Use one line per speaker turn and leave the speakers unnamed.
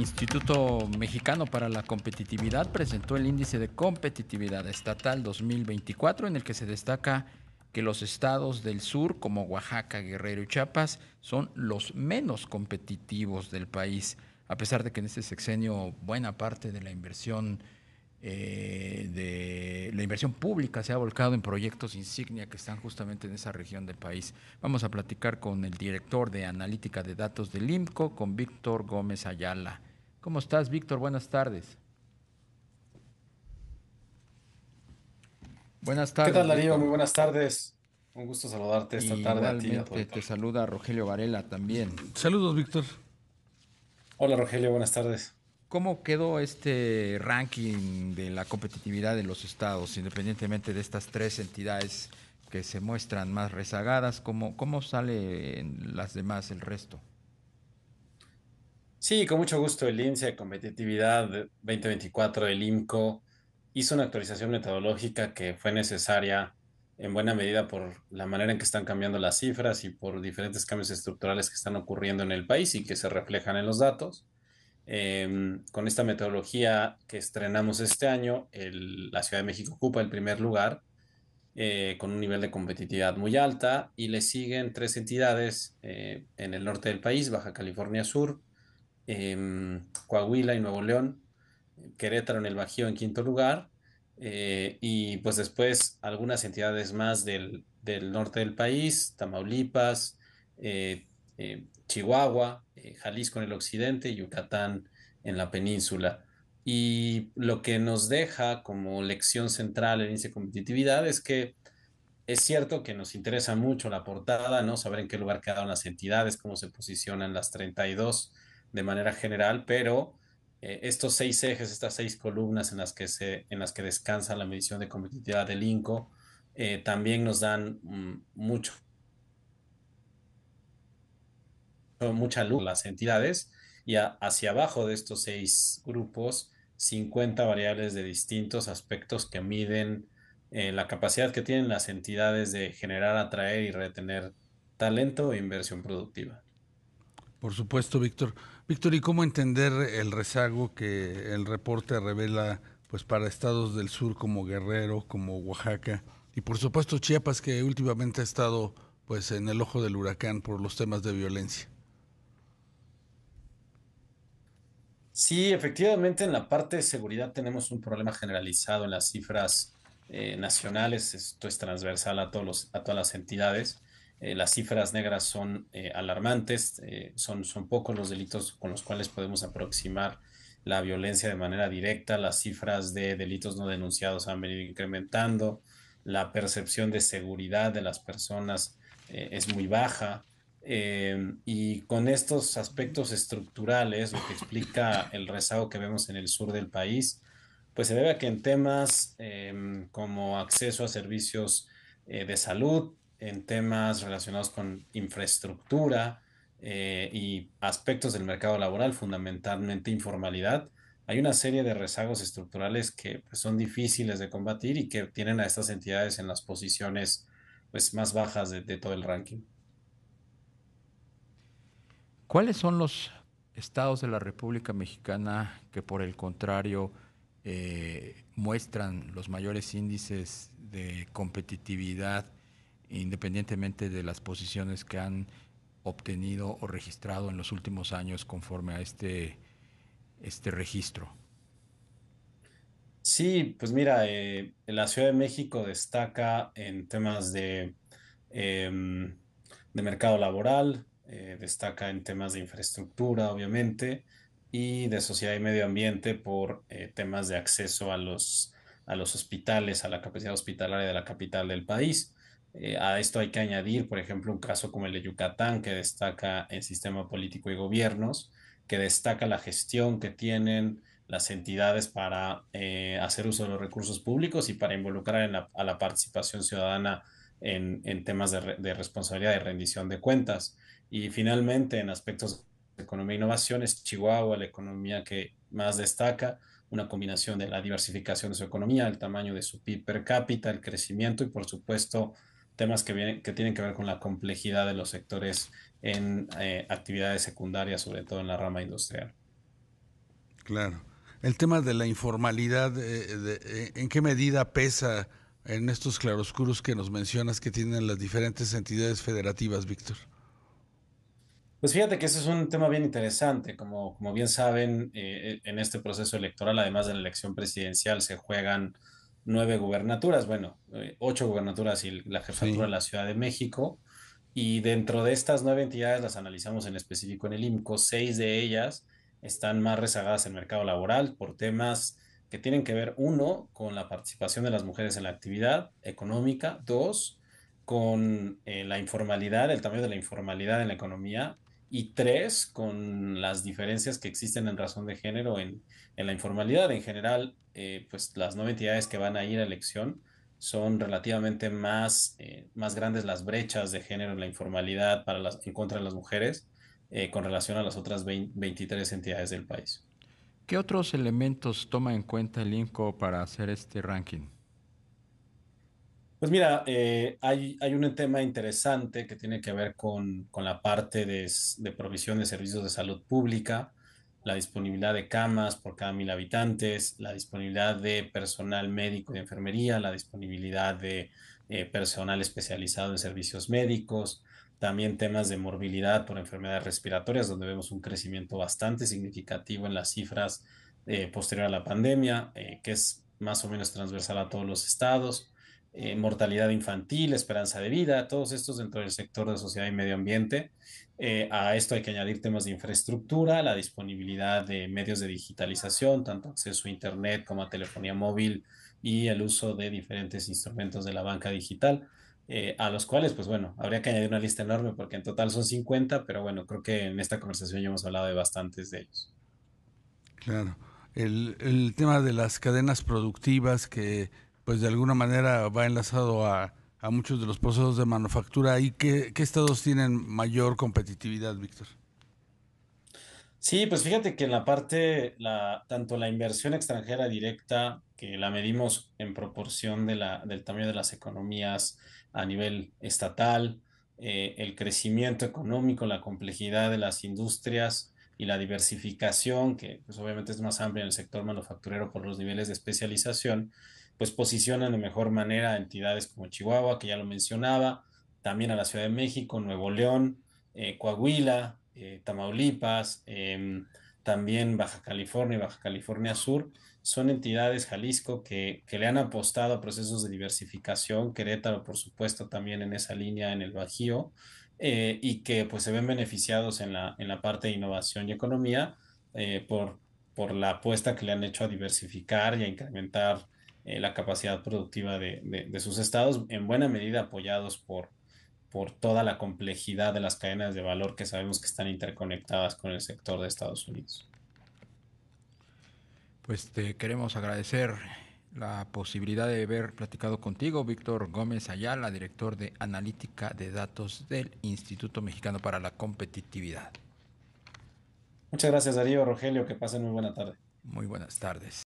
Instituto Mexicano para la Competitividad presentó el Índice de Competitividad Estatal 2024 en el que se destaca que los estados del sur como Oaxaca, Guerrero y Chiapas son los menos competitivos del país, a pesar de que en este sexenio buena parte de la inversión eh, de la inversión pública se ha volcado en proyectos insignia que están justamente en esa región del país. Vamos a platicar con el director de analítica de datos del IMCO, con Víctor Gómez Ayala. ¿Cómo estás, Víctor? Buenas tardes. Buenas tardes. ¿Qué tal, Darío? Muy buenas
tardes. Un gusto saludarte esta tarde. a
ti, te saluda Rogelio Varela también. Saludos, Víctor. Hola, Rogelio. Buenas tardes. ¿Cómo quedó este ranking de la competitividad de los estados, independientemente de estas tres entidades que se muestran más rezagadas? ¿Cómo, cómo sale en las demás el resto?
Sí, con mucho gusto. El INSE de Competitividad 2024 del IMCO hizo una actualización metodológica que fue necesaria en buena medida por la manera en que están cambiando las cifras y por diferentes cambios estructurales que están ocurriendo en el país y que se reflejan en los datos. Em, con esta metodología que estrenamos este año, la Ciudad de México ocupa el primer lugar eh, con un nivel de competitividad muy alta y le siguen tres entidades eh, en el norte del país, Baja California Sur, Coahuila y Nuevo León, Querétaro en el Bajío en quinto lugar, eh, y pues después algunas entidades más del, norte del país, Tamaulipas, eh, eh, Chihuahua, Jalisco en el occidente, Yucatán en la península. Y lo que nos deja como lección central en índice competitividad es que es cierto que nos interesa mucho la portada, ¿no? Saber en qué lugar quedaron las entidades, cómo se posicionan las 32 de manera general, pero eh, estos seis ejes, estas seis columnas en las que, se, en las que descansa la medición de competitividad del INCO, eh, también nos dan mm, mucho, mucha luz a las entidades y hacia abajo de estos seis grupos, 50 variables de distintos aspectos que miden eh, la capacidad que tienen las entidades de generar, atraer y retener talento e inversión productiva.
Por supuesto, Víctor. Víctor, ¿y cómo entender el rezago que el reporte revela pues para estados del sur como Guerrero, como Oaxaca y por supuesto Chiapas que últimamente ha estado pues en el ojo del
huracán por los temas de violencia? Sí, efectivamente en la parte de seguridad tenemos un problema generalizado en las cifras eh, nacionales, esto es transversal a, todos a todas las entidades. Eh, las cifras negras son eh, alarmantes, eh, son, son pocos los delitos con los cuales podemos aproximar la violencia de manera directa, las cifras de delitos no denunciados han venido incrementando, la percepción de seguridad de las personas es muy baja. y con estos aspectos estructurales, lo que explica el rezago que vemos en el sur del país, pues se debe a que en temas como acceso a servicios de salud, en temas relacionados con infraestructura eh, y aspectos del mercado laboral, fundamentalmente informalidad. Hay una serie de rezagos estructurales que pues, son difíciles de combatir y que tienen a estas entidades en las posiciones pues, más bajas de, todo el ranking.
¿Cuáles son los estados de la República Mexicana que por el contrario eh, muestran los mayores índices de competitividad independientemente de las posiciones que han obtenido o registrado en los últimos años conforme a este,
este registro? Sí, pues mira, eh, la Ciudad de México destaca en temas de, em, de mercado laboral, eh, destaca en temas de infraestructura, obviamente, y de sociedad y medio ambiente por eh, temas de acceso a a los hospitales, a la capacidad hospitalaria de la capital del país. Eh, a esto hay que añadir, por ejemplo, un caso como el de Yucatán, que destaca el sistema político y gobiernos, que destaca la gestión que tienen las entidades para eh, hacer uso de los recursos públicos y para involucrar a la participación ciudadana en, temas de, de responsabilidad y rendición de cuentas. Y finalmente, en aspectos de economía e innovación, es Chihuahua la economía que más destaca, una combinación de la diversificación de su economía, el tamaño de su PIB per cápita, el crecimiento y, por supuesto, temas que, vienen, que tienen que ver con la complejidad de los sectores en eh, actividades secundarias, sobre todo en la rama industrial. Claro.
El tema de la informalidad, eh, eh, ¿en qué medida pesa en estos claroscuros que nos mencionas que tienen las diferentes entidades federativas, Víctor?
Pues fíjate que ese es un tema bien interesante. Como, bien saben, en este proceso electoral, además de la elección presidencial, se juegan nueve gubernaturas, bueno, eh, ocho gubernaturas y la jefatura de la Ciudad de México. Y dentro de estas nueve entidades las analizamos en específico en el IMCO, seis de ellas están más rezagadas en el mercado laboral por temas que tienen que ver, uno, con la participación de las mujeres en la actividad económica, dos, con eh, la informalidad, el tamaño de la informalidad en la economía, y tres, con las diferencias que existen en razón de género en, la informalidad. En general, eh, pues las nueve entidades que van a ir a elección son relativamente más, eh, más grandes las brechas de género en la informalidad para las, en contra de las mujeres eh, con relación a las otras 23 entidades del país.
¿Qué otros elementos toma en cuenta el INCO para hacer este ranking?
Pues mira, eh, hay, un tema interesante que tiene que ver con, la parte de, provisión de servicios de salud pública, la disponibilidad de camas por cada mil habitantes, la disponibilidad de personal médico y de enfermería, la disponibilidad de eh, personal especializado en servicios médicos, también temas de morbilidad por enfermedades respiratorias, donde vemos un crecimiento bastante significativo en las cifras eh, posterior a la pandemia, que es más o menos transversal a todos los estados eh, mortalidad infantil, esperanza de vida, todos estos dentro del sector de sociedad y medio ambiente. Eh, a esto hay que añadir temas de infraestructura, la disponibilidad de medios de digitalización, tanto acceso a Internet como a telefonía móvil y el uso de diferentes instrumentos de la banca digital, eh, a los cuales, pues bueno, habría que añadir una lista enorme porque en total son 50, pero bueno, creo que en esta conversación ya hemos hablado de bastantes de ellos.
Claro. el tema de las cadenas productivas que pues de alguna manera va enlazado a, muchos de los procesos de manufactura. ¿Y qué, estados tienen
mayor
competitividad, Víctor?
Sí, pues fíjate que en la parte, la, tanto la inversión extranjera directa, que la medimos en proporción de la, del tamaño de las economías a nivel estatal, eh, el crecimiento económico, la complejidad de las industrias y la diversificación, que pues, obviamente es más amplia en el sector manufacturero por los niveles de especialización, pues posicionan de mejor manera a entidades como Chihuahua, que ya lo mencionaba, también a la Ciudad de México, Nuevo León, eh, Coahuila, eh, Tamaulipas, em, también Baja California y Baja California Sur, son entidades, Jalisco, que, le han apostado a procesos de diversificación, Querétaro, por supuesto, también en esa línea en el Bajío, eh, y que pues se ven beneficiados en la, en la parte de innovación y economía por, por la apuesta que le han hecho a diversificar y a incrementar eh, la capacidad productiva de, sus estados, en buena medida apoyados por, por toda la complejidad de las cadenas de valor que sabemos que están interconectadas con el sector de Estados Unidos.
Pues te queremos agradecer la posibilidad de haber platicado contigo, Víctor Gómez Ayala, director de Analítica de Datos del Instituto
Mexicano para la Competitividad. Muchas gracias, Darío, Rogelio, que pasen muy buena tarde. Muy buenas tardes.